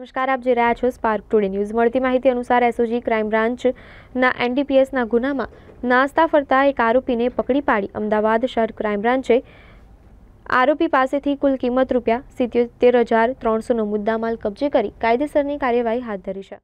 नमस्कार आप जी રહ્યા છો સ્પાર્ક ટુડે ન્યૂઝ માહિતી અનુસાર એસઓજી ક્રાઈમ બ્રાન્ચ ના એન્ડપીએસ ના ગુનામાં નાસ્તા ફરતા એક આરોપીને પકડી પાડી અમદાવાદ શહેર ક્રાઈમ બ્રાન્ચે આરોપી પાસેથી કુલ કિંમત રૂપિયા 77300 નો મુદ્દામાલ કબ્જે કરી કાયદેસરની કાર્યવાહી હાથ ધરી છે